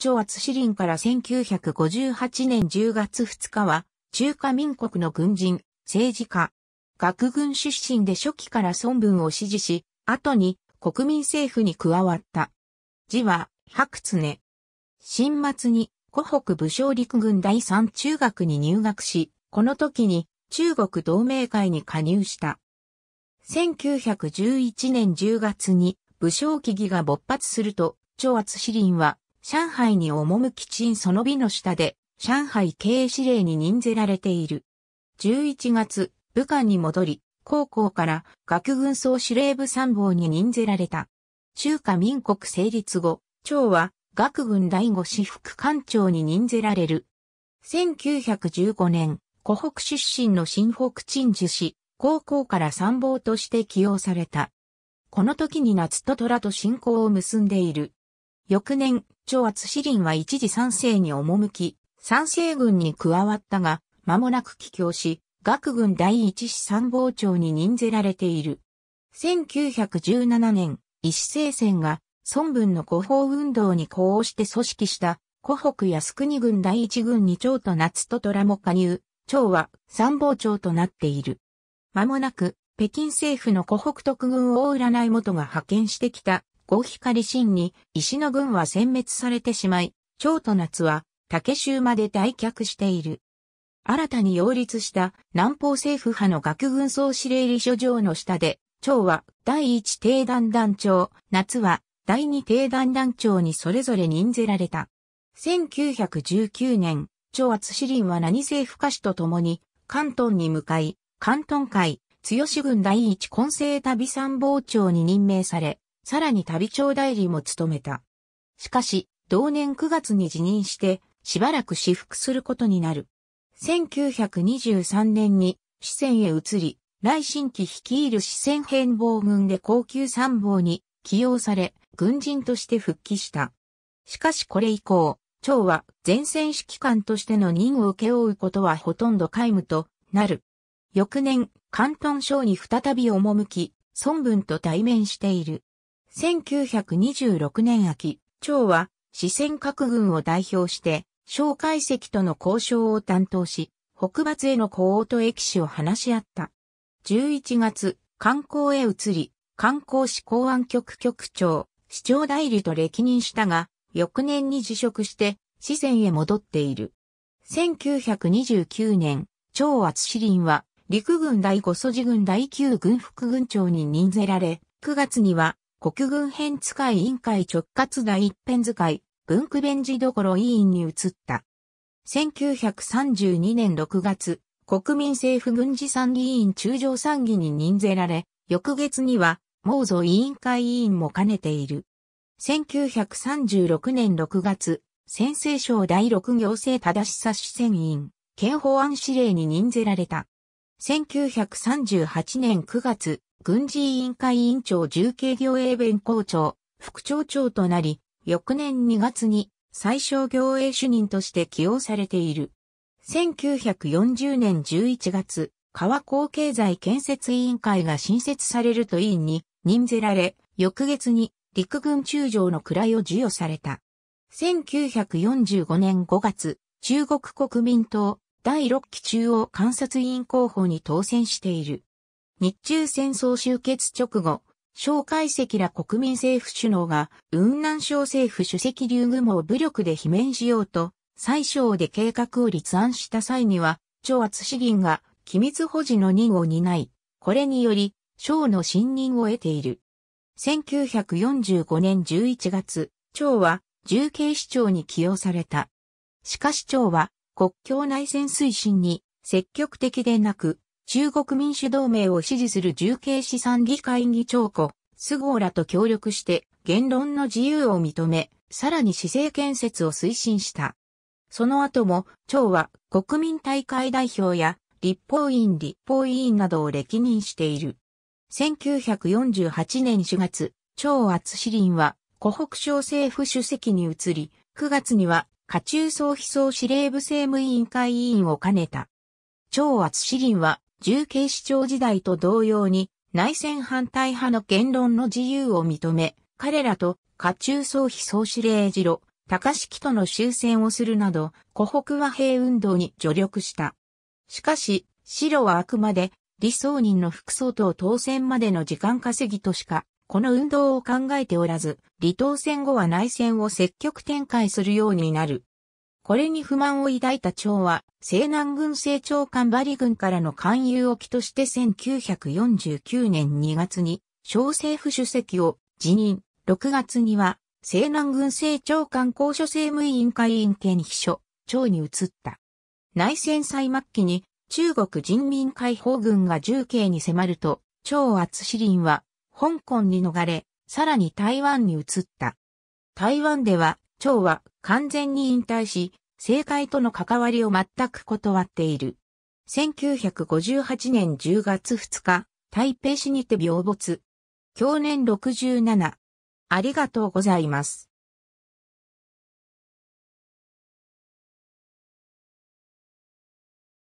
張厚志林から1958年10月2日は、中華民国の軍人、政治家、学軍出身で初期から孫文を支持し、後に国民政府に加わった。字は、白常。新末に、湖北武将陸軍第三中学に入学し、この時に中国同盟会に加入した。1911年10月に武将起儀が勃発すると、張厚志林は上海に赴き陳その美の下で、上海経営司令に任ぜられている。11月、武漢に戻り、高校から学軍総司令部参謀に任ぜられた。中華民国成立後、長は学軍第五私副官長に任ぜられる。1915年、湖北出身の新北鎮守氏、高校から参謀として起用された。この時に夏と虎と信仰を結んでいる。翌年、長厚志林は一時三世に赴き、三世軍に加わったが、間もなく帰郷し、学軍第一師参謀長に任ぜられている。1917年、一石聖戦が、孫文の古法運動に呼応して組織した、湖北靖国軍第一軍に長と夏と虎も加入、長は参謀長となっている。間もなく、北京政府の湖北特軍大占い元が派遣してきた郷光真に石の軍は殲滅されてしまい、長と夏は竹州まで退却している。新たに擁立した南方政府派の学軍総司令理所上の下で、長は第一定団団長、夏は第二定団団長にそれぞれ任ぜられた。1919年、長厚司林は何政府下士と共に、関東に向かい、関東会、強志軍第一混成旅参謀長に任命され、さらに旅長代理も務めた。しかし、同年9月に辞任して、しばらく私服することになる。1923年に四川へ移り、来新期率いる四川変貌軍で高級参謀に起用され、軍人として復帰した。しかしこれ以降、長は前線指揮官としての任を請け負うことはほとんど皆無となる。翌年、関東省に再び赴き、孫文と対面している。1926年秋、長は四川各軍を代表して、蒋介石との交渉を担当し、北伐への高応と駅史を話し合った。11月、観光へ移り、観光市公安局局長、市長代理と歴任したが、翌年に辞職して、四川へ戻っている。1929年、長厚志林は、陸軍第五素寺軍第九軍副軍長に任ぜられ、9月には国軍編使い委員会直轄第一編使い、文区弁事ろ委員に移った。1932年6月、国民政府軍事参議院中上参議に任ぜられ、翌月には、毛造委員会委員も兼ねている。1936年6月、先制省第六行政正し差し委員、県法案司令に任ぜられた。1938年9月、軍事委員会委員長重慶行営弁校長、副町長となり、翌年2月に最小行営主任として起用されている。1940年11月、川港経済建設委員会が新設されると委員に任ぜられ、翌月に陸軍中将の位を授与された。1945年5月、中国国民党第6期中央観察委員候補に当選している。日中戦争終結直後、蒋介石ら国民政府首脳が、雲南省政府主席劉雲を武力で罷免しようと、最小で計画を立案した際には、張厚資銀が機密保持の任を担い、これにより、省の信任を得ている。1945年11月、蝶は重慶市長に起用された。しかし蝶は国境内戦推進に積極的でなく、中国民主同盟を支持する重慶資産議会議長庫、菅ーらと協力して言論の自由を認め、さらに市政建設を推進した。その後も、長は国民大会代表や立法院立法委員などを歴任している。1948年4月、長厚志林は湖北省政府主席に移り、9月には下中総秘総司令部政務委員会委員を兼ねた。長厚志林は重慶市長時代と同様に内戦反対派の言論の自由を認め、彼らと家中総比総司令次郎、高式との終戦をするなど、湖北和平運動に助力した。しかし、白はあくまで、理想人の副総統当選までの時間稼ぎとしか、この運動を考えておらず、離党戦後は内戦を積極展開するようになる。これに不満を抱いた長は、西南軍政長官バリ軍からの勧誘を機として1949年2月に、小政府主席を辞任。6月には、西南軍政長官公所政務委員会委員兼秘書、長に移った。内戦最末期に、中国人民解放軍が重慶に迫ると、長厚志林は、香港に逃れ、さらに台湾に移った。台湾では、長は完全に引退し、政界との関わりを全く断っている。1958年10月2日、台北市にて病没。去年67。ありがとうございます。